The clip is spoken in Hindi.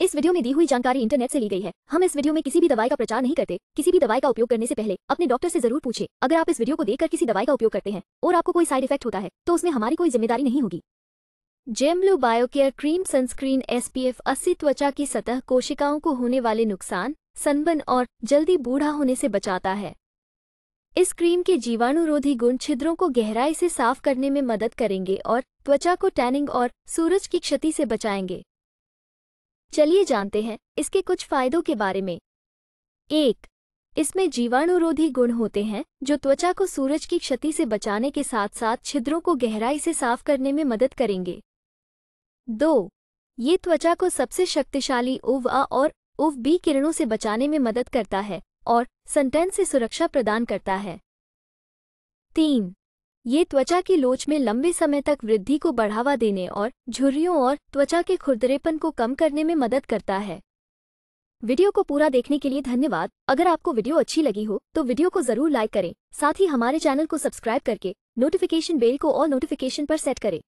इस वीडियो में दी हुई जानकारी इंटरनेट से ली गई है हम इस वीडियो में किसी भी दवाई का प्रचार नहीं करते किसी भी दवाई का उपयोग करने से पहले अपने डॉक्टर से जरूर पूछे अगर आप इस वीडियो को देखकर किसी दवाई का उपयोग करते हैं और आपको कोई साइड इफेक्ट होता है तो उसमें हमारी कोई जिम्मेदारी नहीं होगी जेमलू बायोकेयर क्रीम सनस्क्रीन एसपीएफ पी त्वचा की सतह कोशिकाओं को होने वाले नुकसान सनबन और जल्दी बूढ़ा होने से बचाता है इस क्रीम के जीवाणुरोधी गुण छिद्रों को गहराई से साफ करने में मदद करेंगे और त्वचा को टैनिंग और सूरज की क्षति से बचाएंगे चलिए जानते हैं इसके कुछ फायदों के बारे में एक इसमें जीवाणुरोधी गुण होते हैं जो त्वचा को सूरज की क्षति से बचाने के साथ साथ छिद्रों को गहराई से साफ करने में मदद करेंगे दो ये त्वचा को सबसे शक्तिशाली उव आ और उव बी किरणों से बचाने में मदद करता है और संटेन से सुरक्षा प्रदान करता है तीन ये त्वचा की लोच में लंबे समय तक वृद्धि को बढ़ावा देने और झुर्रियों और त्वचा के खुरदरेपन को कम करने में मदद करता है वीडियो को पूरा देखने के लिए धन्यवाद अगर आपको वीडियो अच्छी लगी हो तो वीडियो को जरूर लाइक करें साथ ही हमारे चैनल को सब्सक्राइब करके नोटिफिकेशन बेल को और नोटिफिकेशन पर सेट करें